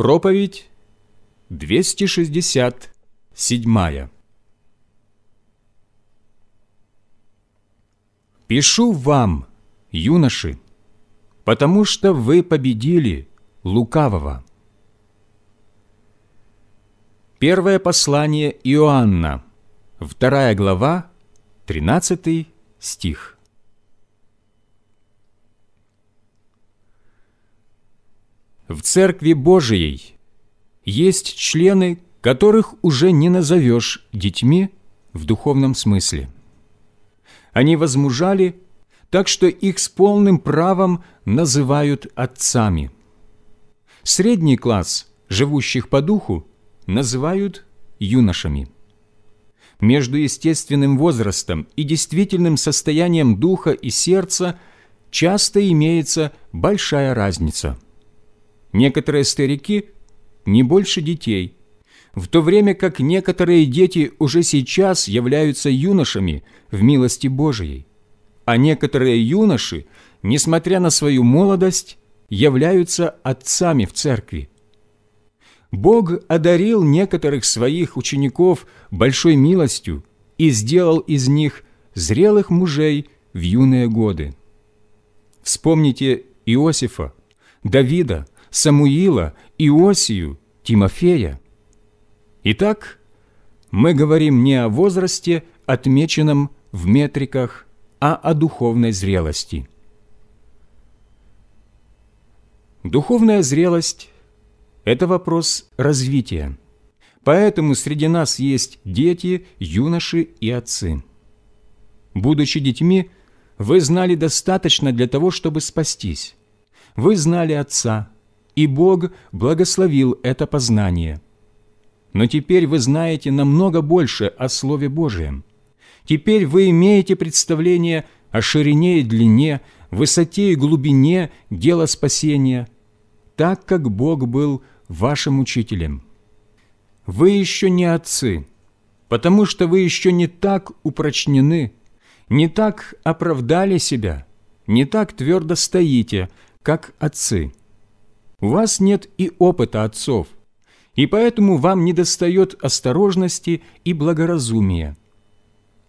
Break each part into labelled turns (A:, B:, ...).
A: Проповедь 267 «Пишу вам, юноши, потому что вы победили лукавого». Первое послание Иоанна, вторая глава, 13 стих. В Церкви Божией есть члены, которых уже не назовешь детьми в духовном смысле. Они возмужали, так что их с полным правом называют отцами. Средний класс живущих по духу называют юношами. Между естественным возрастом и действительным состоянием духа и сердца часто имеется большая разница – некоторые старики не больше детей, в то время как некоторые дети уже сейчас являются юношами в милости Божией, а некоторые юноши, несмотря на свою молодость, являются отцами в церкви. Бог одарил некоторых своих учеников большой милостью и сделал из них зрелых мужей в юные годы. Вспомните Иосифа, Давида, Самуила, Иосию, Тимофея. Итак, мы говорим не о возрасте, отмеченном в метриках, а о духовной зрелости. Духовная зрелость – это вопрос развития. Поэтому среди нас есть дети, юноши и отцы. Будучи детьми, вы знали достаточно для того, чтобы спастись. Вы знали Отца – и Бог благословил это познание. Но теперь вы знаете намного больше о Слове Божьем. Теперь вы имеете представление о ширине и длине, высоте и глубине дела спасения, так как Бог был вашим учителем. Вы еще не отцы, потому что вы еще не так упрочнены, не так оправдали себя, не так твердо стоите, как отцы. У вас нет и опыта отцов, и поэтому вам недостает осторожности и благоразумия.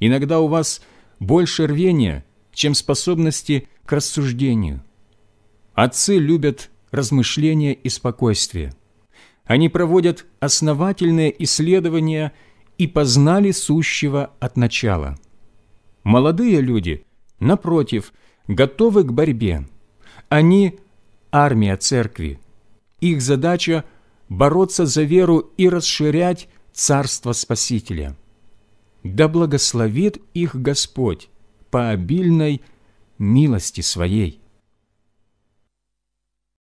A: Иногда у вас больше рвения, чем способности к рассуждению. Отцы любят размышления и спокойствие. Они проводят основательные исследования и познали сущего от начала. Молодые люди, напротив, готовы к борьбе. Они армия церкви. Их задача – бороться за веру и расширять Царство Спасителя. Да благословит их Господь по обильной милости Своей.